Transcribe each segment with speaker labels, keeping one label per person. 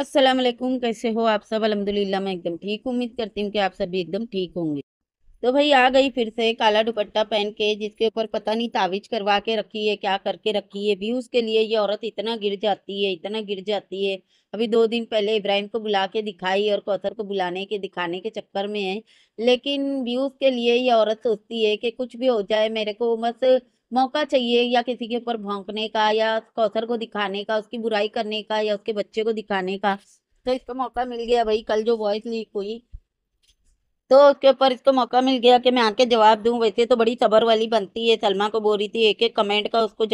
Speaker 1: अस्सलाम वालेकुम कैसे हो आप सब अलहमदिल्ला मैं एकदम ठीक उम्मीद करती हूँ कि आप सभी एकदम ठीक होंगे तो भाई आ गई फिर से काला दुपट्टा पहन के जिसके ऊपर पता नहीं तावीज करवा के रखी है क्या करके रखी है व्यूज़ के लिए ये औरत इतना गिर जाती है इतना गिर जाती है अभी दो दिन पहले इब्राहिम को बुला के दिखाई और कौसर को बुलाने के दिखाने के चक्कर में है लेकिन व्यूज़ के लिए ये औरत सोचती है कि कुछ भी हो जाए मेरे को बस मौका चाहिए या किसी के ऊपर भौंकने का या कौसर को दिखाने का उसकी बुराई करने का या उसके बच्चे को दिखाने का तो इसको मौका मिल गया भाई कल जो वॉइस लीक हुई तो उसके ऊपर इसको मौका मिल गया कि मैं आके जवाब दूं वैसे तो बड़ी सबर वाली बनती है सलमा को बोल रही थी एक एक कमेंट का उसको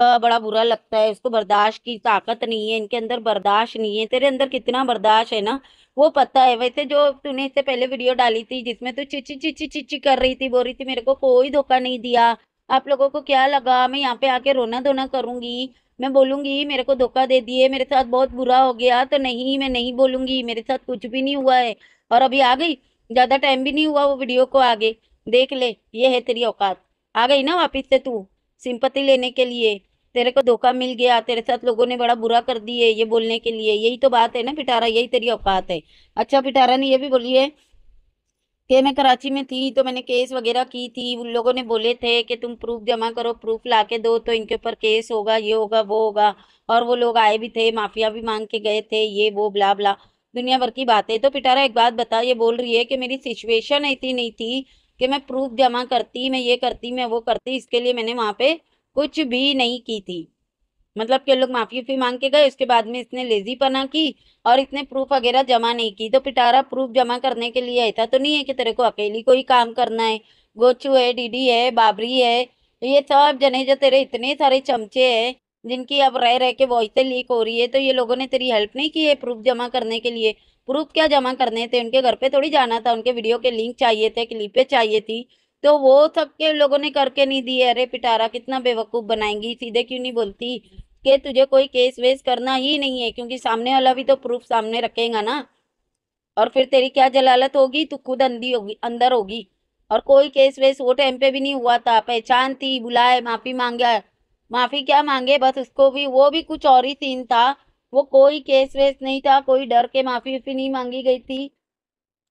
Speaker 1: आ, बड़ा बुरा लगता है उसको बर्दाश्त की ताकत नहीं है इनके अंदर बर्दाश्त नहीं है तेरे अंदर कितना बर्दाश्त है ना वो पता है वैसे जो तूने इससे पहले वीडियो डाली थी जिसमें तू चिची चिची चिची कर रही थी बोल रही थी मेरे को कोई धोखा नहीं दिया आप लोगों को क्या लगा मैं यहाँ पे आके रोना धोना करूँगी मैं बोलूँगी मेरे को धोखा दे दिए मेरे साथ बहुत बुरा हो गया तो नहीं मैं नहीं बोलूँगी मेरे साथ कुछ भी नहीं हुआ है और अभी आ गई ज़्यादा टाइम भी नहीं हुआ वो वीडियो को आगे देख ले ये है तेरी औकात आ गई ना वापस से तू सिंपति लेने के लिए तेरे को धोखा मिल गया तेरे साथ लोगों ने बड़ा बुरा कर दिए ये बोलने के लिए यही तो बात है ना पिटारा यही तेरी औकात है अच्छा पिटारा ने ये भी बोली है कि मैं कराची में थी तो मैंने केस वगैरह की थी उन लोगों ने बोले थे कि तुम प्रूफ जमा करो प्रूफ ला के दो तो इनके ऊपर केस होगा ये होगा वो होगा और वो लोग आए भी थे माफिया भी मांग के गए थे ये वो बुला बुला दुनिया भर की बातें तो पिटारा एक बात बता ये बोल रही है कि मेरी सिचुएशन इतनी नहीं थी कि मैं प्रूफ जमा करती मैं ये करती मैं वो करती इसके लिए मैंने वहाँ पे कुछ भी नहीं की थी मतलब कि लोग माफी फी मांग के गए उसके बाद में इसने लेजी पना की और इसने प्रूफ वगैरह जमा नहीं की तो पिटारा प्रूफ जमा करने के लिए ऐसा तो नहीं है कि तेरे को अकेली कोई काम करना है गोचू है डीडी है बाबरी है ये सब जने जो तेरे इतने सारे चमचे हैं जिनकी अब रह रह के वॉइसें लीक हो रही है तो ये लोगों ने तेरी हेल्प नहीं की है प्रूफ जमा करने के लिए प्रूफ क्या जमा करने थे उनके घर पे थोड़ी जाना था उनके वीडियो के लिंक चाहिए थे क्लिपें चाहिए थी तो वो सबके लोगों ने करके नहीं दिए अरे पिटारा कितना बेवकूफ़ बनाएंगी सीधे क्यों नहीं बोलती कि तुझे कोई केस वेस करना ही नहीं है क्योंकि सामने वाला भी तो प्रूफ सामने रखेगा ना और फिर तेरी क्या जलालत होगी तू खुद अंधी होगी अंदर होगी और कोई केस वेस वो टाइम पे भी नहीं हुआ था पहचान थी बुलाए माफ़ी मांगा माफ़ी क्या मांगे बस उसको भी वो भी कुछ और ही सीन था वो कोई केस वेस नहीं था कोई डर के माफ़ी उफ़ी नहीं मांगी गई थी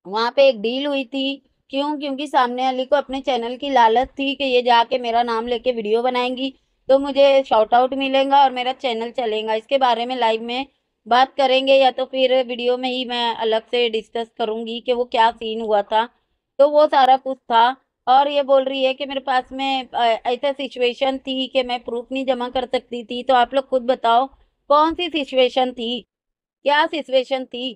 Speaker 1: वहाँ पे एक डील हुई थी क्यों क्योंकि सामने वाली को अपने चैनल की लालच थी कि ये जाके मेरा नाम लेके वीडियो बनाएंगी तो मुझे शॉर्ट आउट मिलेगा और मेरा चैनल चलेगा इसके बारे में लाइव में बात करेंगे या तो फिर वीडियो में ही मैं अलग से डिस्कस करूँगी कि वो क्या सीन हुआ था तो वो सारा कुछ था और ये बोल रही है कि मेरे पास में ऐसा सिचुएशन थी कि मैं प्रूफ नहीं जमा कर सकती थी तो आप लोग खुद बताओ कौन सी सिचुएशन थी क्या सिचुएशन थी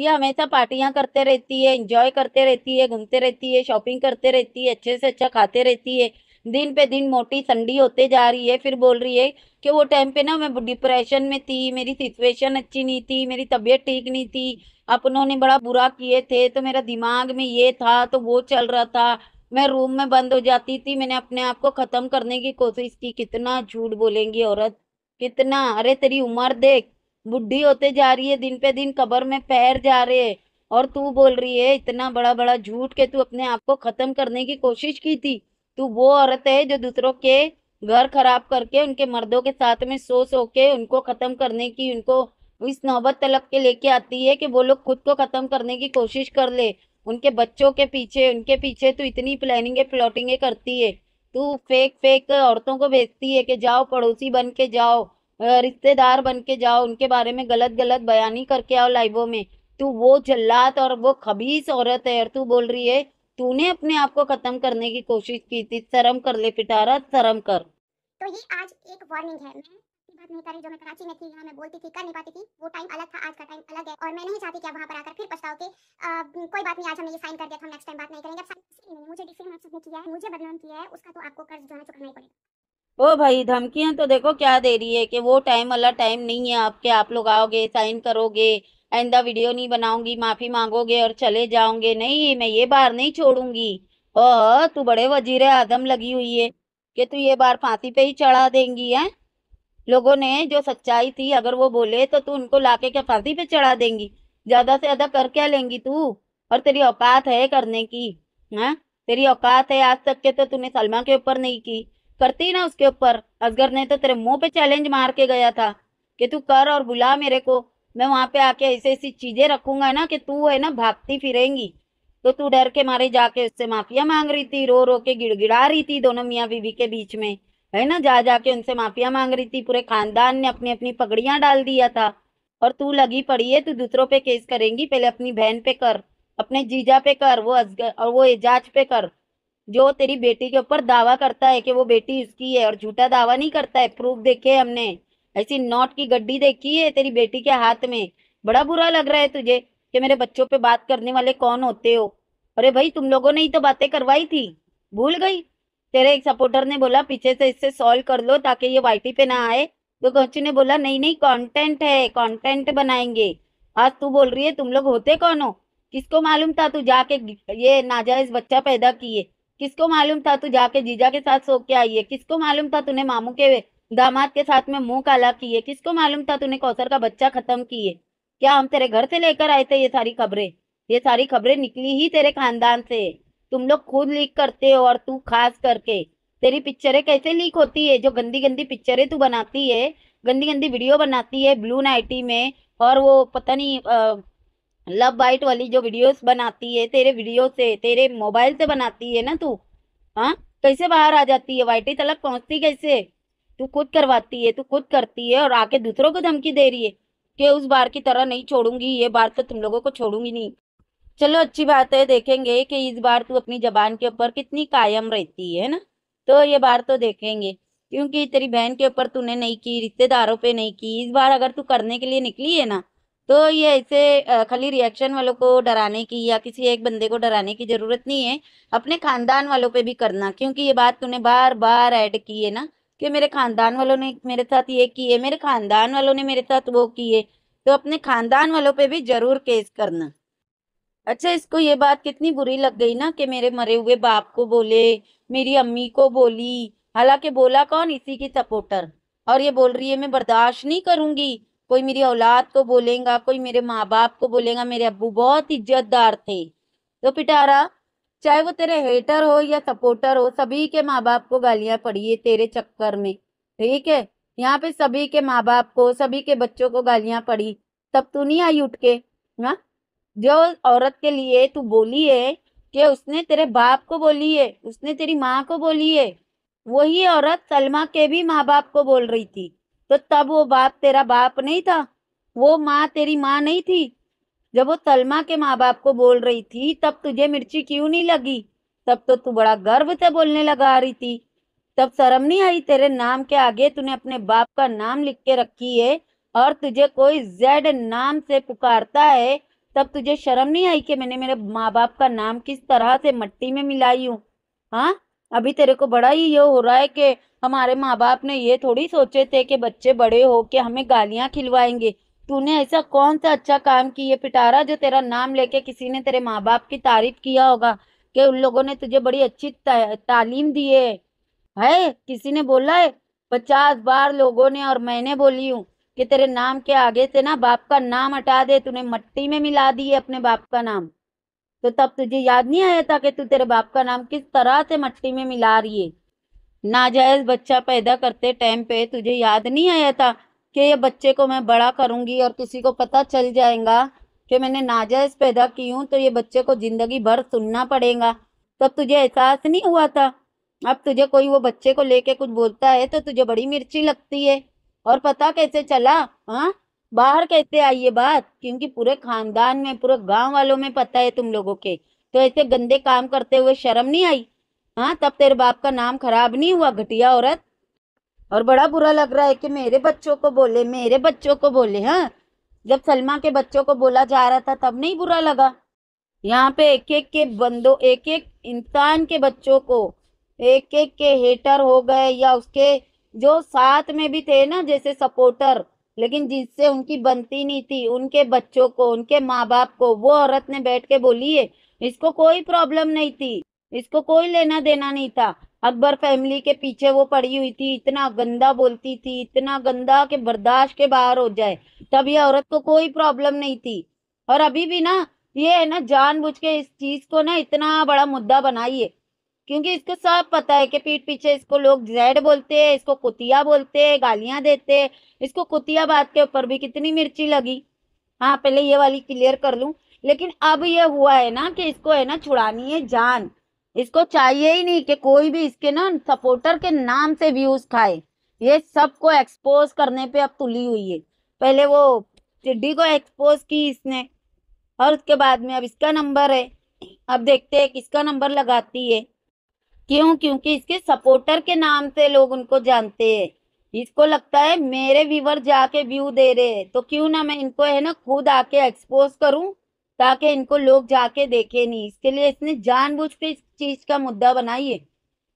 Speaker 1: ये हमेशा पार्टियां करते रहती है इंजॉय करते रहती है घूमते रहती है शॉपिंग करते रहती है अच्छे से अच्छा खाते रहती है दिन पे दिन मोटी संडी होते जा रही है फिर बोल रही है कि वो टाइम पे ना मैं डिप्रेशन में थी मेरी सिचुएशन अच्छी नहीं थी मेरी तबीयत ठीक नहीं थी अपनों ने बड़ा बुरा किए थे तो मेरा दिमाग में ये था तो वो चल रहा था मैं रूम में बंद हो जाती थी मैंने अपने आप को ख़त्म करने की कोशिश की कितना झूठ बोलेंगी औरत कितना अरे तेरी उम्र देख बुढ़ी होते जा रही है दिन पे दिन कबर में पैर जा रहे है और तू बोल रही है इतना बड़ा बड़ा झूठ के तू अपने आप को खत्म करने की कोशिश की थी तू वो औरत है जो दूसरों के घर खराब करके उनके मर्दों के साथ में सो सो के उनको खत्म करने की उनको इस नौबत तलब के लेके आती है कि वो लोग खुद को खत्म करने की कोशिश कर ले उनके बच्चों के पीछे उनके पीछे तू इतनी प्लानिंग प्लॉटिंग करती है तू फेक फेक औरतों को भेजती है कि जाओ पड़ोसी बन के जाओ रिश्तेदार बन के जाओ उनके बारे में गलत गलत बयानी करके आओ लाइवों में तू वो जल्लात और वो खबीस औरत है और तू बोल रही है तूने अपने आप को खत्म करने की कोशिश की थी शर्म कर ले पिटारा शर्म कर तो ये आज एक वार्निंग है मैं बात नहीं कर रही जो मैं कराची में थी यहाँ मैं बोलती थी कर नहीं पाती थी वो टाइम अलग था आज का टाइम अलग है और मैं नहीं चाहती कि वहाँ पर आकर फिर पछताओ के आ, कोई बात नहीं आज हमने ये साइन कर दिया था हम नेक्स्ट टाइम बात नहीं करेंगे मुझे डिसीजन आप सबने किया है मुझे बदनाम किया है उसका तो आपको कर्ज जो है चुकाना ही पड़ेगा ओ भाई धमकियां तो देखो क्या दे रही है कि वो टाइम वाला टाइम नहीं है आपके आप लोग आओगे साइन करोगे आइंदा वीडियो नहीं बनाऊंगी माफ़ी मांगोगे और चले जाओगे नहीं मैं ये बार नहीं छोड़ूंगी ओ तू बड़े वजीर आजम लगी हुई है कि तू ये बार फांसी पे ही चढ़ा देंगी है लोगों ने जो सच्चाई थी अगर वो बोले तो तू उनको लाके क्या फांसी पे चढ़ा देंगी ज़्यादा से ज़्यादा कर क्या लेंगी तू और तेरी औकात है करने की है तेरी औकात है आज तक के तो तूने सलमा के ऊपर नहीं की करती ना उसके ऊपर असगर ने तो तेरे मुंह पे चैलेंज मार के गया था कि तू कर और बुला मेरे को मैं वहां पे आके ऐसी ऐसी चीजें रखूंगा ना कि तू है ना भागती फिरेंगी तो तू डर के मारे जाके उससे माफिया मांग रही थी रो रो के गिड़गिड़ा रही थी दोनों मियाँ बीवी के बीच में है ना जा जाके उनसे माफिया मांग रही थी पूरे खानदान ने अपनी अपनी पगड़ियां डाल दिया था और तू लगी पड़ी है तू दूसरों पे केस करेंगी पहले अपनी बहन पे कर अपने जीजा पे कर वो अजगर और वो एजाज पे कर जो तेरी बेटी के ऊपर दावा करता है कि वो बेटी इसकी है और झूठा दावा नहीं करता है प्रूफ देखे हमने ऐसी नोट की गड्डी देखी है तेरी बेटी के हाथ में बड़ा बुरा लग रहा है तुझे कि मेरे बच्चों पे बात करने वाले कौन होते हो अरे भाई तुम लोगों ने ही तो बातें करवाई थी भूल गई तेरे एक सपोर्टर ने बोला पीछे से इससे सॉल्व कर लो ताकि ये वाइटी पे ना आए तो कौची ने बोला नहीं नहीं कंटेंट है कंटेंट बनाएंगे आज तू बोल रही है तुम लोग होते कौन हो किसको मालूम था तू जाके ये नाजायज बच्चा पैदा किए किसको मालूम था तू जाके जीजा के साथ सो के आई है किसको मालूम था तूने मामू के दामाद के साथ में मुंह काला किए किसको मालूम था तूने कौसर का बच्चा खत्म किए क्या हम तेरे घर से लेकर आए थे ये सारी खबरें ये सारी खबरें निकली ही तेरे खानदान से तुम लोग खुद लीक करते हो और तू खास करके तेरी पिक्चरें कैसे लीक होती है जो गंदी गंदी पिक्चरें तू बनाती है गंदी गंदी वीडियो बनाती है ब्लू नाइटी में और वो पता नहीं आ, लव बाइट वाली जो वीडियोस बनाती है तेरे वीडियो से तेरे मोबाइल से बनाती है ना तू हाँ कैसे बाहर आ जाती है वाइटी तलक पहुंचती कैसे तू खुद करवाती है तू खुद करती है और आके दूसरों को धमकी दे रही है कि उस बार की तरह नहीं छोड़ूंगी ये बार तो तुम लोगों को छोड़ूंगी नहीं चलो अच्छी बात है देखेंगे कि इस बार तू अपनी जबान के ऊपर कितनी कायम रहती है ना तो ये बार तो देखेंगे क्योंकि तेरी बहन के ऊपर तूने नहीं की रिश्तेदारों पे नहीं की इस बार अगर तू करने के लिए निकली है ना तो ये ऐसे खाली रिएक्शन वालों को डराने की या किसी एक बंदे को डराने की ज़रूरत नहीं है अपने खानदान वालों पे भी करना क्योंकि ये बात तूने बार बार ऐड की है ना कि मेरे खानदान वालों ने मेरे साथ ये किए मेरे खानदान वालों ने मेरे साथ वो किए तो अपने खानदान वालों पे भी ज़रूर केस करना अच्छा इसको ये बात कितनी बुरी लग गई ना कि मेरे मरे हुए बाप को बोले मेरी अम्मी को बोली हालांकि बोला कौन इसी की सपोर्टर और ये बोल रही है मैं बर्दाश्त नहीं करूंगी कोई मेरी औलाद को बोलेगा कोई मेरे माँ बाप को बोलेगा मेरे अबू बहुत इज्जतदार थे तो पिटारा चाहे वो तेरे हेटर हो या सपोर्टर हो सभी के माँ बाप को गालियां पड़ी है तेरे चक्कर में ठीक है यहाँ पे सभी के माँ बाप को सभी के बच्चों को गालियां पड़ी तब तू नहीं आई उठ के ना हाँ? जो औरत के लिए तू बोली है कि उसने तेरे बाप को बोली है उसने तेरी माँ को बोली है वही औरत सलमा के भी माँ बाप को बोल रही थी तो तब वो बाप तेरा बाप नहीं था वो माँ तेरी माँ नहीं थी जब वो तलमा के माँ बाप को बोल रही थी तब तुझे मिर्ची क्यों नहीं लगी तब तो तू बड़ा गर्व से बोलने लगा आ रही थी तब शर्म नहीं आई तेरे नाम के आगे तूने अपने बाप का नाम लिख के रखी है और तुझे कोई जेड नाम से पुकारता है तब तुझे शर्म नहीं आई कि मैंने मेरे माँ बाप का नाम किस तरह से मट्टी में मिलाई हूँ हाँ अभी तेरे को बड़ा ही ये हो रहा है कि हमारे माँ बाप ने ये थोड़ी सोचे थे कि बच्चे बड़े हो के हमें गालियाँ खिलवाएंगे तूने ऐसा कौन सा अच्छा काम किया पिटारा जो तेरा नाम लेके किसी ने तेरे माँ बाप की तारीफ किया होगा कि उन लोगों ने तुझे बड़ी अच्छी ता, तालीम दी है है किसी ने बोला है पचास बार लोगों ने और मैंने बोली हूँ कि तेरे नाम के आगे से ना बाप का नाम हटा दे तूने मट्टी में मिला दी है अपने बाप का नाम तो तब तुझे याद नहीं आया था कि तू तेरे बाप का नाम किस तरह से मट्टी में मिला रही है नाजायज बच्चा पैदा करते टाइम पे तुझे याद नहीं आया था कि ये बच्चे को मैं बड़ा करूंगी और किसी को पता चल जाएगा कि मैंने नाजायज पैदा की हूँ तो ये बच्चे को ज़िंदगी भर सुनना पड़ेगा तब तुझे एहसास नहीं हुआ था अब तुझे कोई वो बच्चे को लेके कुछ बोलता है तो तुझे बड़ी मिर्ची लगती है और पता कैसे चला हाँ बाहर कहते आइए बात क्योंकि पूरे खानदान में पूरे गांव वालों में पता है तुम लोगों के तो ऐसे गंदे काम करते हुए शर्म नहीं आई हाँ तब तेरे बाप का नाम खराब नहीं हुआ घटिया औरत और बड़ा बुरा लग रहा है कि मेरे बच्चों को बोले मेरे बच्चों को बोले हाँ जब सलमा के बच्चों को बोला जा रहा था तब नहीं बुरा लगा यहाँ पे एक एक के बंदो एक एक इंसान के बच्चों को एक एक के हेटर हो गए या उसके जो साथ में भी थे ना जैसे सपोर्टर लेकिन जिससे उनकी बनती नहीं थी उनके बच्चों को उनके माँ बाप को वो औरत ने बैठ के बोली है इसको कोई प्रॉब्लम नहीं थी इसको कोई लेना देना नहीं था अकबर फैमिली के पीछे वो पड़ी हुई थी इतना गंदा बोलती थी इतना गंदा कि बर्दाश्त के बाहर हो जाए तब ये औरत को कोई प्रॉब्लम नहीं थी और अभी भी ना ये है ना जानबूझ के इस चीज को ना इतना बड़ा मुद्दा बनाइए क्योंकि इसको सब पता है कि पीठ पीछे इसको लोग जेड बोलते हैं इसको कुतिया बोलते हैं गालियां देते हैं इसको कुतिया बात के ऊपर भी कितनी मिर्ची लगी हाँ पहले ये वाली क्लियर कर लूं लेकिन अब ये हुआ है ना कि इसको है ना छुड़ानी है जान इसको चाहिए ही नहीं कि कोई भी इसके ना सपोर्टर के नाम से व्यूज खाए ये सबको एक्सपोज करने पे अब तुली हुई है पहले वो टिड्डी को एक्सपोज की इसने और उसके बाद में अब इसका नंबर है अब देखते हैं किसका नंबर लगाती है क्यों क्योंकि इसके सपोर्टर के नाम से लोग उनको जानते हैं इसको लगता है मेरे व्यूवर जाके व्यू दे रहे हैं तो क्यों ना मैं इनको है ना खुद आके एक्सपोज करूं ताकि इनको लोग जाके देखे नहीं इसके लिए इसने जानबूझ के इस चीज का मुद्दा बनाई है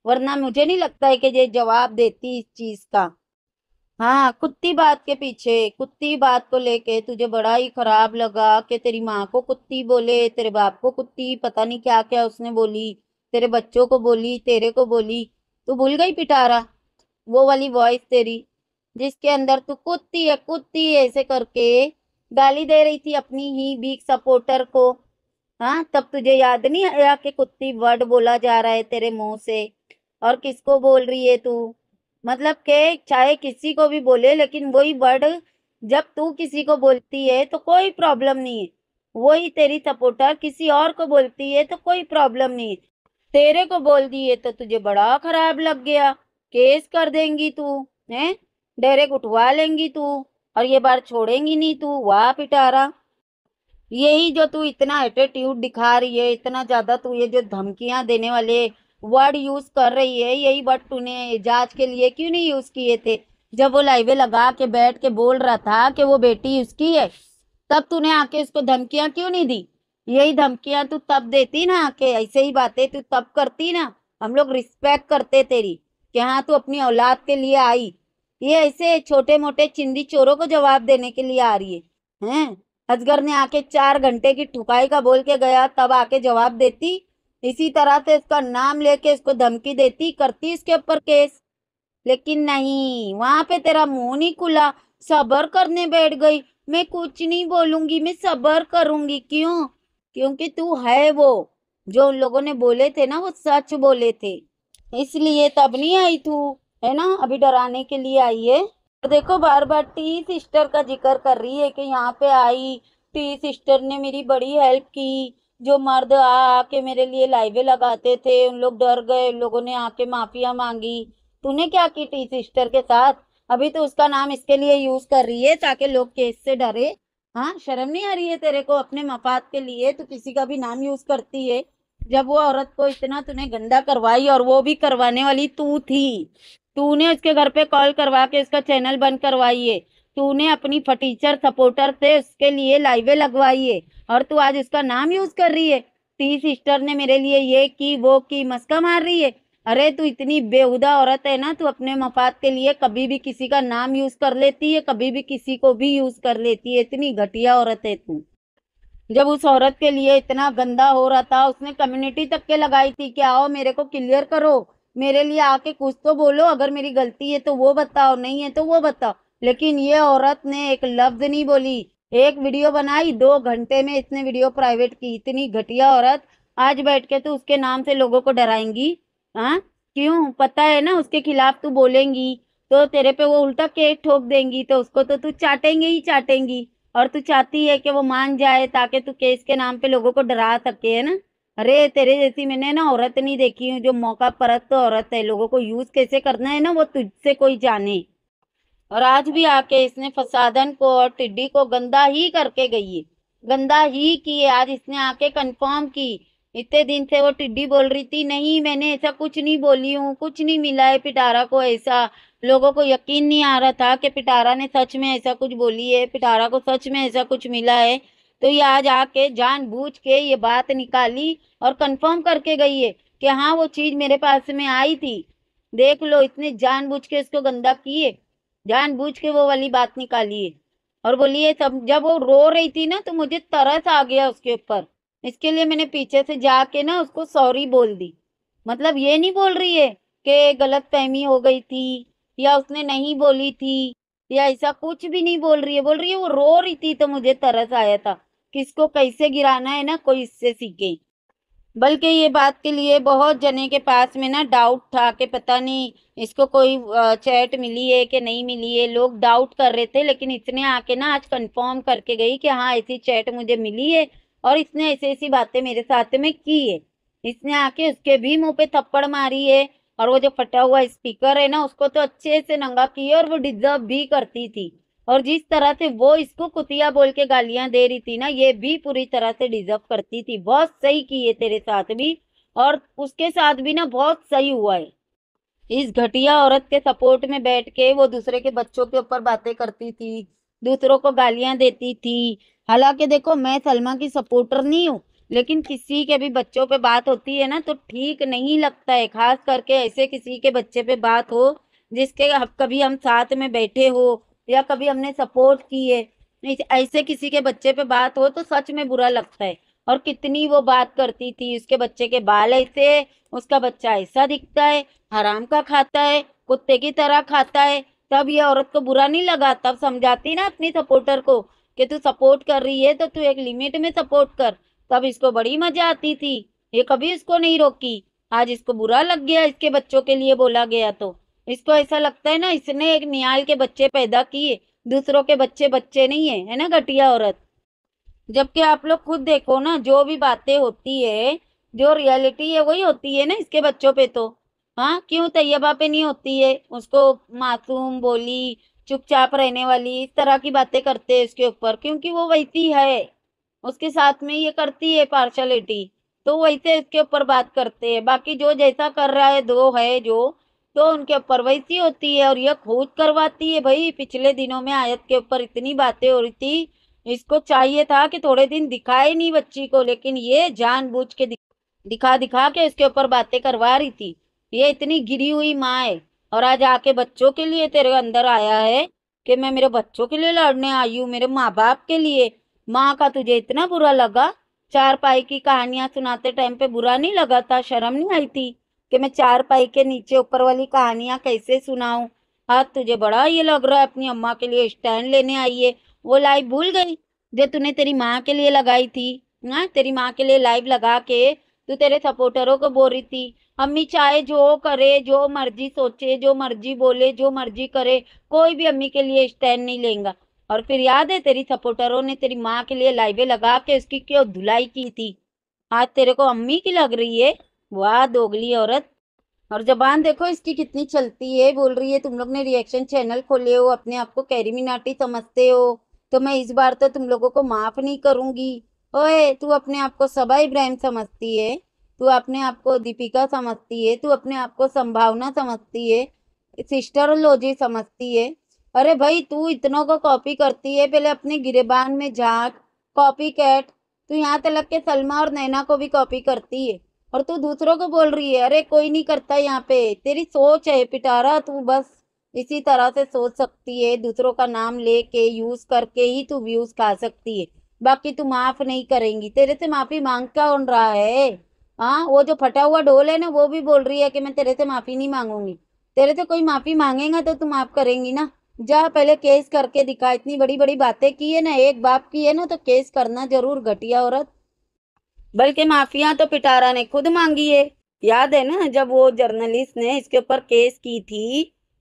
Speaker 1: वरना मुझे नहीं लगता है कि ये जवाब देती इस चीज का हाँ कुत्ती बात के पीछे कुत्ती बात को लेके तुझे बड़ा ही खराब लगा कि तेरी माँ को कुत्ती बोले तेरे बाप को कुत्ती पता नहीं क्या क्या उसने बोली तेरे बच्चों को बोली तेरे को बोली तू भूल गई पिटारा वो वाली वॉइस तेरी जिसके अंदर तू कुत्ती है कुत्ती है ऐसे करके गाली दे रही थी अपनी ही बीक सपोर्टर को हाँ तब तुझे याद नहीं आया कि कुत्ती वर्ड बोला जा रहा है तेरे मुंह से और किसको बोल रही है तू मतलब के चाहे किसी को भी बोले लेकिन वही वर्ड जब तू किसी को बोलती है तो कोई प्रॉब्लम नहीं है वही तेरी सपोर्टर किसी और को बोलती है तो कोई प्रॉब्लम नहीं है तेरे को बोल दिए तो तुझे बड़ा खराब लग गया केस कर देंगी तू है डायरेक्ट उठवा लेंगी तू और ये बार छोड़ेंगी नहीं तू वाह पिटारा यही जो तू इतना एटीट्यूड दिखा रही है इतना ज़्यादा तू ये जो धमकियां देने वाले वर्ड यूज़ कर रही है यही वर्ड तूने जांच के लिए क्यों नहीं यूज़ किए थे जब वो लाइवे लगा के बैठ के बोल रहा था कि वो बेटी उसकी है तब तूने आके उसको धमकियां क्यों नहीं दी यही धमकियां तू तब देती ना कि ऐसे ही बातें तू तब करती ना हम लोग रिस्पेक्ट करते तेरी कि हाँ तू अपनी औलाद के लिए आई ये ऐसे छोटे मोटे चिंदी चोरों को जवाब देने के लिए आ रही है हैं अजगर ने आके चार घंटे की ठुकाई का बोल के गया तब आके जवाब देती इसी तरह से उसका नाम लेके उसको धमकी देती करती इसके ऊपर केस लेकिन नहीं वहां पे तेरा मुंह नहीं खुला सबर करने बैठ गई मैं कुछ नहीं बोलूंगी मैं सबर करूंगी क्यों क्योंकि तू है वो जो उन लोगों ने बोले थे ना वो सच बोले थे इसलिए तब नहीं आई तू है ना अभी डराने के लिए आई है देखो बार बार टी सिस्टर का जिक्र कर रही है कि यहाँ पे आई टी सिस्टर ने मेरी बड़ी हेल्प की जो मर्द आ आके मेरे लिए लाइवे लगाते थे उन लोग डर गए उन लोगों ने आके माफिया मांगी तूने क्या की टी सिस्टर के साथ अभी तो उसका नाम इसके लिए यूज कर रही है ताकि लोग केस से डरे हाँ शर्म नहीं आ रही है तेरे को अपने मफाद के लिए तो किसी का भी नाम यूज करती है जब वो औरत को इतना तूने गंदा करवाई और वो भी करवाने वाली तू थी तूने उसके घर पे कॉल करवा के उसका चैनल बंद करवाई है तूने अपनी फटीचर सपोर्टर से उसके लिए लाइवे लगवाई है और तू आज उसका नाम यूज कर रही है ती सिस्टर ने मेरे लिए ये की वो की मस्का मार रही है अरे तू इतनी बेहुदा औरत है ना तू अपने मफाद के लिए कभी भी किसी का नाम यूज कर लेती है कभी भी किसी को भी यूज कर लेती है इतनी घटिया औरत है तू जब उस औरत के लिए इतना गंदा हो रहा था उसने कम्युनिटी तक के लगाई थी कि आओ मेरे को क्लियर करो मेरे लिए आके कुछ तो बोलो अगर मेरी गलती है तो वो बताओ नहीं है तो वो बताओ लेकिन ये औरत ने एक लफ्ज नहीं बोली एक वीडियो बनाई दो घंटे में इसने वीडियो प्राइवेट की इतनी घटिया औरत आज बैठ के तो उसके नाम से लोगों को डराएंगी हाँ क्यों पता है ना उसके खिलाफ तू बोलेंगी तो तेरे पे वो उल्टा केस ठोक देंगी तो उसको तो तू चाटेंगे ही चाटेंगी और तू चाहती है कि वो मान जाए ताकि तू केस के नाम पे लोगों को डरा सके है ना अरे तेरे जैसी मैंने ना औरत नहीं देखी हूँ जो मौका परत तो औरत है लोगों को यूज कैसे करना है ना वो तुझसे कोई जाने और आज भी आके इसने फसादन को और टिड्डी को गंदा ही करके गई है गंदा ही किए आज इसने आके कंफर्म की इतने दिन से वो टिड्डी बोल रही थी नहीं मैंने ऐसा कुछ नहीं बोली हूँ कुछ नहीं मिला है पिटारा को ऐसा लोगों को यकीन नहीं आ रहा था कि पिटारा ने सच में ऐसा कुछ बोली है पिटारा को सच में ऐसा कुछ मिला है तो ये आज आके जान बूझ के ये बात निकाली और कंफर्म करके गई है कि हाँ वो चीज़ मेरे पास में आई थी देख लो इतने बूझ के इसको गंदा किए जान बूझ के वो वाली बात निकाली है और बोलिए सब जब वो रो रही थी ना तो मुझे तरस आ गया उसके ऊपर इसके लिए मैंने पीछे से जाके ना उसको सॉरी बोल दी मतलब ये नहीं बोल रही है कि गलत फहमी हो गई थी या उसने नहीं बोली थी या ऐसा कुछ भी नहीं बोल रही है बोल रही है वो रो रही थी तो मुझे तरस आया था किसको कैसे गिराना है ना कोई इससे सीखे बल्कि ये बात के लिए बहुत जने के पास में ना डाउट था कि पता नहीं इसको कोई चैट मिली है कि नहीं मिली है लोग डाउट कर रहे थे लेकिन इसने आके ना आज कंफर्म करके गई कि हाँ ऐसी चैट मुझे मिली है और इसने ऐसी ऐसी बातें मेरे साथ में की है इसने आके उसके भी मुंह पे थप्पड़ मारी है और वो जो फटा हुआ स्पीकर है ना उसको तो अच्छे से नंगा किया और वो डिजर्व भी करती थी और जिस तरह से वो इसको कुतिया बोल के गालियां दे रही थी ना ये भी पूरी तरह से डिजर्व करती थी बहुत सही की है तेरे साथ भी और उसके साथ भी ना बहुत सही हुआ है इस घटिया औरत के सपोर्ट में बैठ के वो दूसरे के बच्चों के ऊपर बातें करती थी दूसरों को गालियां देती थी हालांकि देखो मैं सलमा की सपोर्टर नहीं हूँ लेकिन किसी के भी बच्चों पे बात होती है ना तो ठीक नहीं लगता है खास करके ऐसे किसी के बच्चे पे बात हो जिसके कभी हम साथ में बैठे हो या कभी हमने सपोर्ट की है ऐसे किसी के बच्चे पे बात हो तो सच में बुरा लगता है और कितनी वो बात करती थी उसके बच्चे के बाल ऐसे उसका बच्चा ऐसा दिखता है हराम का खाता है कुत्ते की तरह खाता है तब ये औरत को बुरा नहीं लगा तब समझाती ना अपनी सपोर्टर को कि तू सपोर्ट कर रही है तो तू एक लिमिट में सपोर्ट कर तब इसको बड़ी मजा आती थी ये कभी इसको नहीं रोकी आज इसको बुरा लग गया इसके बच्चों के लिए बोला गया तो इसको ऐसा लगता है ना इसने एक नियाल के बच्चे पैदा किए दूसरों के बच्चे बच्चे नहीं है है ना घटिया औरत जबकि आप लोग खुद देखो ना जो भी बातें होती है जो रियलिटी है वही होती है ना इसके बच्चों पे तो हाँ क्यों तैयबा पे नहीं होती है उसको मासूम बोली चुपचाप रहने वाली इस तरह की बातें करते हैं उसके ऊपर क्योंकि वो वैसी है उसके साथ में ये करती है पार्शलिटी तो वैसे उसके ऊपर बात करते हैं बाकी जो जैसा कर रहा है दो है जो तो उनके ऊपर वैसी होती है और यह खोज करवाती है भाई पिछले दिनों में आयत के ऊपर इतनी बातें हो रही थी इसको चाहिए था कि थोड़े दिन दिखाए नहीं बच्ची को लेकिन ये जानबूझ के दिखा दिखा के उसके ऊपर बातें करवा रही थी ये इतनी गिरी हुई माँ है और आज आके बच्चों के लिए तेरे अंदर आया है कि मैं मेरे बच्चों के लिए लड़ने आई हूँ मेरे माँ बाप के लिए माँ का तुझे इतना बुरा लगा चार पाई की कहानियां सुनाते टाइम पे बुरा नहीं लगा था शर्म नहीं आई थी कि मैं चार पाई के नीचे ऊपर वाली कहानियां कैसे सुनाऊ आज तुझे बड़ा ये लग रहा है अपनी अम्मा के लिए स्टैंड लेने आई है वो लाइव भूल गई जो तूने तेरी माँ के लिए लगाई थी ना हाँ, तेरी माँ के लिए लाइव लगा के तू तेरे सपोर्टरों को बोल रही थी अम्मी चाहे जो करे जो मर्जी सोचे जो मर्जी बोले जो मर्जी करे कोई भी अम्मी के लिए स्टैंड नहीं लेगा और फिर याद है तेरी सपोर्टरों ने तेरी माँ के लिए लाइवे लगा के उसकी क्यों धुलाई की थी आज तेरे को अम्मी की लग रही है वाह दोगली औरत और जबान देखो इसकी कितनी चलती है बोल रही है तुम लोग ने रिएक्शन चैनल खोले हो अपने आप को कैरिमिनाटी समझते हो तो मैं इस बार तो तुम लोगों को माफ़ नहीं करूंगी ओए तू अपने आप को सबा इब्राहिम समझती है तू अपने आप को दीपिका समझती है तू अपने आप को संभावना समझती है सिस्टर लोजी समझती है अरे भाई तू इतनों को कॉपी करती है पहले अपने गिरेबान में झाँक कॉपी कैट तू यहाँ तलक के सलमा और नैना को भी कॉपी करती है और तू दूसरों को बोल रही है अरे कोई नहीं करता यहाँ पे तेरी सोच है पिटारा तू बस इसी तरह से सोच सकती है दूसरों का नाम लेके यूज करके ही तू व्यूज खा सकती है बाकी तू माफ नहीं करेंगी तेरे से माफी मांगता उन रहा है हाँ वो जो फटा हुआ ढोल है ना वो भी बोल रही है कि मैं तेरे से माफी नहीं मांगूंगी तेरे से कोई माफी मांगेगा तो तू माफ करेंगी ना जा पहले केस करके दिखा इतनी बड़ी बड़ी बातें की है ना एक बाप की है ना तो केस करना जरूर घटिया औरत बल्कि माफिया तो पिटारा ने खुद मांगी है याद है ना जब वो जर्नलिस्ट ने इसके ऊपर केस की थी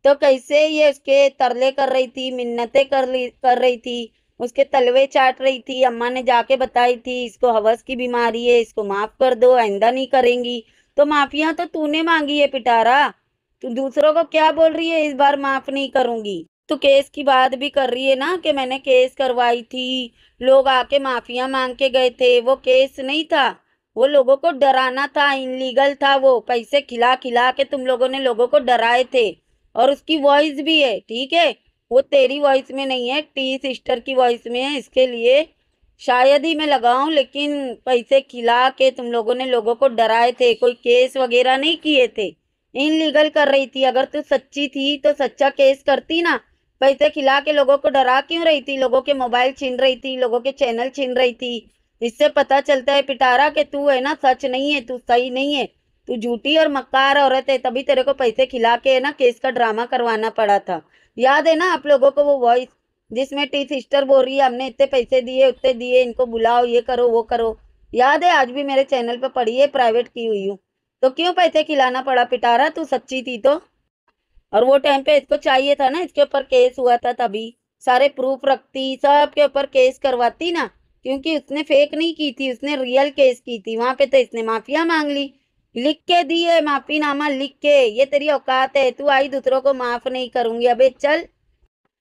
Speaker 1: तो कैसे ये इसके तरले कर रही थी मिन्नते कर कर रही थी उसके तलवे चाट रही थी अम्मा ने जाके बताई थी इसको हवस की बीमारी है इसको माफ कर दो आइंदा नहीं करेंगी तो माफिया तो तूने मांगी है पिटारा तू दूसरों को क्या बोल रही है इस बार माफ नहीं करूंगी तो केस की बात भी कर रही है ना कि मैंने केस करवाई थी लोग आके माफिया मांग के गए थे वो केस नहीं था वो लोगों को डराना था इनलीगल था वो पैसे खिला खिला के तुम लोगों ने लोगों को डराए थे और उसकी वॉइस भी है ठीक है वो तेरी वॉइस में नहीं है टी सिस्टर की वॉइस में है इसके लिए शायद ही मैं लगाऊं लेकिन पैसे खिला के तुम लोगों ने लोगों को डराए थे कोई केस वगैरह नहीं किए थे इनलीगल कर रही थी अगर तू सच्ची थी तो सच्चा केस करती ना पैसे खिला के लोगों को डरा क्यों रही थी लोगों के मोबाइल छीन रही थी लोगों के चैनल छीन रही थी इससे पता चलता है पिटारा कि तू है ना सच नहीं है तू सही नहीं है तू झूठी और मक्कार औरत है तभी तेरे को पैसे खिला के है ना केस का ड्रामा करवाना पड़ा था याद है ना आप लोगों को वो वॉइस जिसमें टी सिस्टर बोल रही है हमने इतने पैसे दिए उतने दिए इनको बुलाओ ये करो वो करो याद है आज भी मेरे चैनल पर पड़ी है प्राइवेट की हुई हूँ तो क्यों पैसे खिलाना पड़ा पिटारा तू सच्ची थी तो और वो टाइम पे इसको चाहिए था ना इसके ऊपर केस हुआ था तभी सारे प्रूफ रखती सब के ऊपर केस करवाती ना क्योंकि उसने फेक नहीं की थी उसने रियल केस की थी वहां पे तो इसने माफिया मांग ली लिख के दिए माफीनामा लिख के ये तेरी औकात है तू आई दूसरों को माफ नहीं करूंगी अबे चल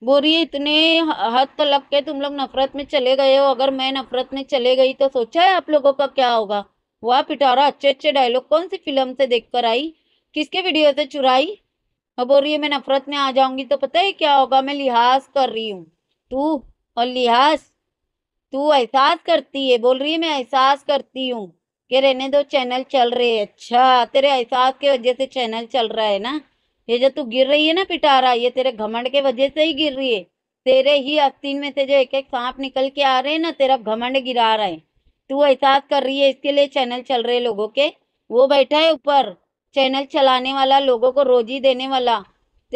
Speaker 1: बोरी इतने हद लग के तुम लोग नफरत में चले गए हो अगर मैं नफरत में चले गई तो सोचा है आप लोगों का क्या होगा वाह पिटारा अच्छे अच्छे डायलॉग कौन सी फिल्म से देख कर आई किसके वीडियो से चुराई और बोल रही है मैं नफरत में आ जाऊंगी तो पता है क्या होगा मैं लिहाज कर रही हूँ तू और लिहाज तू एहसास करती है बोल रही है मैं एहसास करती हूँ कि रहने दो चैनल चल रहे है अच्छा तेरे एहसास के वजह से चैनल चल रहा है ना ये जो तू गिर रही है ना पिटारा ये तेरे घमंड के वजह से ही गिर रही है तेरे ही अस्तीन में से जो एक एक सांप निकल के आ रहे हैं ना तेरा घमंड गिरा रहा है तू एहसास कर रही है इसके लिए चैनल चल रहे लोगों के वो बैठा है ऊपर चैनल चलाने वाला लोगों को रोजी देने वाला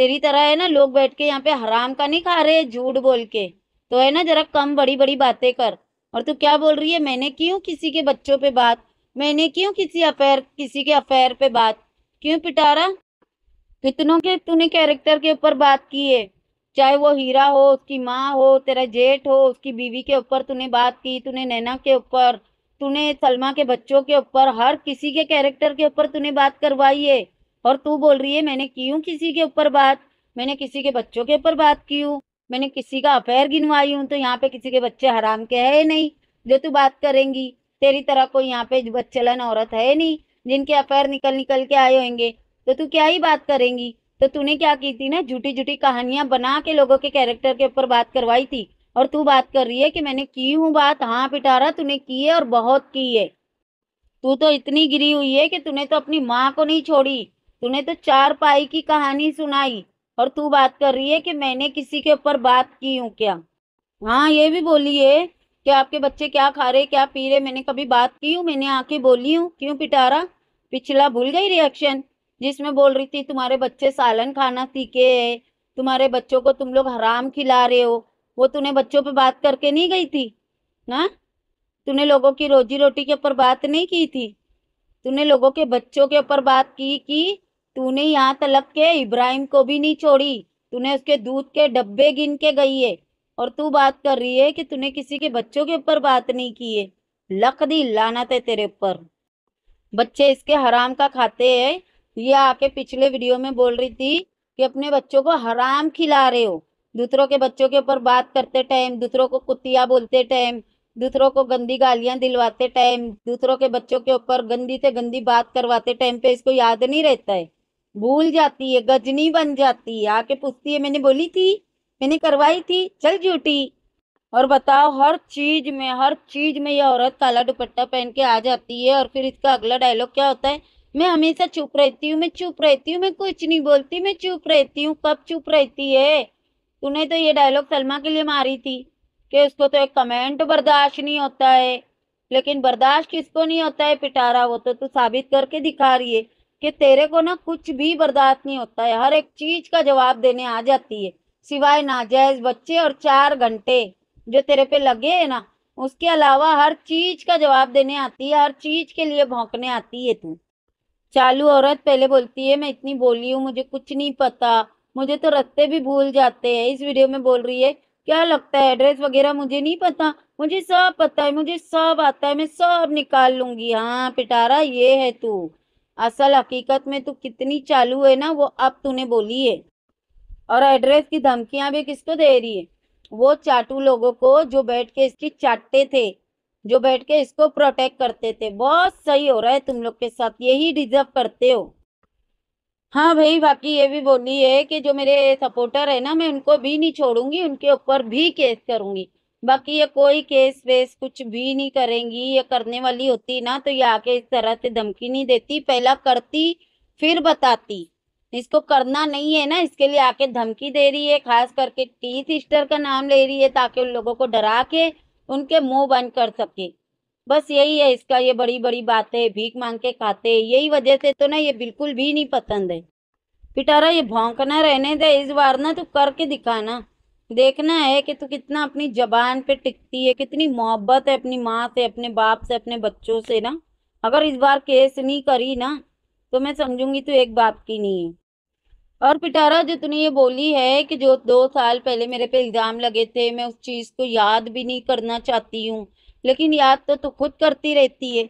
Speaker 1: तेरी तरह है ना लोग बैठ के यहाँ पे हराम का नहीं खा रहे झूठ बोल के तो है ना जरा कम बड़ी बड़ी बातें कर और तू क्या बोल रही है मैंने की किसी के बच्चों पे बात मैंने क्यों किसी अफेयर किसी के अफेयर पे बात क्यों पिटारा कितनों के तूने कैरेक्टर के ऊपर बात की है चाहे वो हीरा हो उसकी माँ हो तेरा जेठ हो उसकी बीवी के ऊपर तूने बात की तूने नैना के ऊपर तूने सलमा के बच्चों के ऊपर हर किसी के कैरेक्टर के ऊपर तूने बात करवाई है और तू बोल रही है मैंने क्यों किसी के ऊपर बात मैंने किसी के बच्चों के ऊपर बात की हूँ मैंने किसी का अफेयर गिनवाई हूँ तो यहाँ पे किसी के बच्चे हराम के है नहीं जो तू बात करेंगी तेरी तरह कोई यहाँ पे बच्चलन औरत है नहीं जिनके अफेयर निकल निकल के आए होंगे तो तू क्या ही बात करेंगी तो तूने क्या की थी ना झूठी झूठी कहानियां बना के लोगों के कैरेक्टर के ऊपर बात करवाई थी और तू बात कर रही है कि मैंने की हूँ बात हाँ पिटारा तूने की है और बहुत की है तू तो इतनी गिरी हुई है कि तूने तो अपनी माँ को नहीं छोड़ी तूने तो चार पाई की कहानी सुनाई और तू बात कर रही है कि मैंने किसी के ऊपर बात की हूँ क्या हाँ ये भी बोली है कि आपके बच्चे क्या खा रहे क्या पी रहे मैंने कभी बात की हूँ मैंने आके बोली हूँ क्यों पिटारा पिछला भूल गई रिएक्शन जिसमें बोल रही थी तुम्हारे बच्चे सालन खाना सीखे है तुम्हारे बच्चों को तुम लोग हराम खिला रहे हो वो तूने बच्चों पे बात करके नहीं गई थी ना तूने लोगों की रोजी रोटी के ऊपर बात नहीं की थी तूने लोगों के बच्चों के ऊपर बात की कि तूने यहाँ तलक के इब्राहिम को भी नहीं छोड़ी तूने उसके दूध के डब्बे गिन के गई है और तू बात कर रही है कि तूने किसी के बच्चों के ऊपर बात नहीं की है लक दी लानत है तेरे ऊपर बच्चे इसके हराम का खाते है ये आके पिछले वीडियो में बोल रही थी कि अपने बच्चों को हराम खिला रहे हो दूसरों के बच्चों के ऊपर बात करते टाइम दूसरों को कुतिया बोलते टाइम दूसरों को गंदी गालियां दिलवाते टाइम दूसरों के बच्चों के ऊपर गंदी से गंदी बात करवाते टाइम पे इसको याद नहीं रहता है भूल जाती है गजनी बन जाती है आके पूछती है मैंने बोली थी मैंने करवाई थी चल ड्यूटी और बताओ हर चीज में हर चीज में ये औरत काला दुपट्टा पहन के आ जाती है और फिर इसका अगला डायलॉग क्या होता है मैं हमेशा चुप रहती हूँ मैं चुप रहती हूँ मैं कुछ नहीं बोलती मैं चुप रहती हूँ कब चुप रहती है तूने तो ये डायलॉग सलमा के लिए मारी थी कि उसको तो एक कमेंट बर्दाश्त नहीं होता है लेकिन बर्दाश्त किसको नहीं होता है पिटारा वो तो तू साबित करके दिखा रही है कि तेरे को ना कुछ भी बर्दाश्त नहीं होता है हर एक चीज का जवाब देने आ जाती है सिवाय नाजायज बच्चे और चार घंटे जो तेरे पे लगे है ना उसके अलावा हर चीज का जवाब देने आती है हर चीज के लिए भौंकने आती है तू चालू औरत पहले बोलती है मैं इतनी बोली हूँ मुझे कुछ नहीं पता मुझे तो रस्ते भी भूल जाते हैं इस वीडियो में बोल रही है क्या लगता है एड्रेस वगैरह मुझे नहीं पता मुझे सब पता है मुझे सब आता है मैं सब निकाल लूंगी हाँ पिटारा ये है तू असल हकीकत में तू कितनी चालू है ना वो अब तूने बोली है और एड्रेस की धमकियां भी किसको दे रही है वो चाटू लोगों को जो बैठ के इसकी चाटते थे जो बैठ के इसको प्रोटेक्ट करते थे बहुत सही हो रहा है तुम लोग के साथ यही डिजर्व करते हो हाँ भाई बाकी ये भी बोली है कि जो मेरे सपोर्टर है ना मैं उनको भी नहीं छोड़ूंगी उनके ऊपर भी केस करूंगी बाकी ये कोई केस वेस कुछ भी नहीं करेंगी ये करने वाली होती ना तो ये आके इस तरह से धमकी नहीं देती पहला करती फिर बताती इसको करना नहीं है ना इसके लिए आके धमकी दे रही है खास करके टी सिस्टर का नाम ले रही है ताकि उन लोगों को डरा के उनके मुंह बंद कर सके बस यही है इसका ये बड़ी बड़ी बातें भीख मांग के खाते यही वजह से तो ना ये बिल्कुल भी नहीं पसंद है पिटारा ये भौंकना रहने दे इस बार ना तू करके दिखाना देखना है कि तू कितना अपनी जबान पे टिकती है कितनी मोहब्बत है अपनी माँ से अपने बाप से अपने बच्चों से ना अगर इस बार केस नहीं करी ना तो मैं समझूंगी तू एक बाप की नहीं है और पिटारा जो तूने ये बोली है कि जो दो साल पहले मेरे पे एग्ज़ाम लगे थे मैं उस चीज़ को याद भी नहीं करना चाहती हूँ लेकिन याद तो तू खुद करती रहती है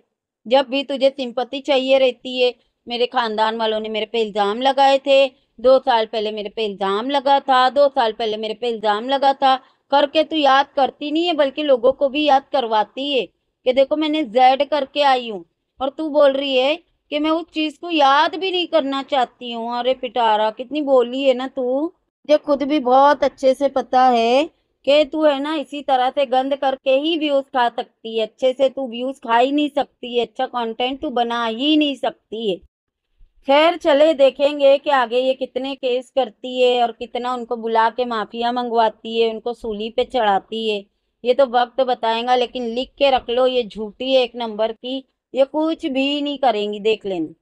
Speaker 1: जब भी तुझे सिंपत्ति चाहिए रहती है मेरे ख़ानदान वालों ने मेरे पे इल्ज़ाम लगाए थे दो साल पहले मेरे पे इल्ज़ाम लगा था दो साल पहले मेरे पे इल्ज़ाम लगा था करके तू याद करती नहीं है बल्कि लोगों को भी याद करवाती है कि देखो मैंने जेड करके आई हूँ और तू बोल रही है कि मैं उस चीज़ को याद भी नहीं करना चाहती हूँ अरे पिटारा कितनी बोली है ना तू मुझे खुद भी बहुत अच्छे से पता है कि तू है ना इसी तरह से गंद करके ही व्यूज खा सकती है अच्छे से तू व्यूज खा ही नहीं सकती है अच्छा कंटेंट तू बना ही नहीं सकती है खैर चले देखेंगे कि आगे ये कितने केस करती है और कितना उनको बुला के माफिया मंगवाती है उनको सूली पे चढ़ाती है ये तो वक्त बताएगा लेकिन लिख के रख लो ये झूठी है एक नंबर की ये कुछ भी नहीं करेंगी देख लेना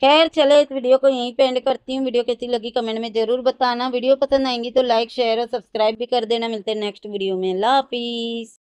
Speaker 1: खैर चले इस वीडियो को यहीं पे एंड करती हूँ वीडियो कैसी लगी कमेंट में जरूर बताना वीडियो पसंद आएंगी तो लाइक शेयर और सब्सक्राइब भी कर देना मिलते हैं नेक्स्ट वीडियो में लापीस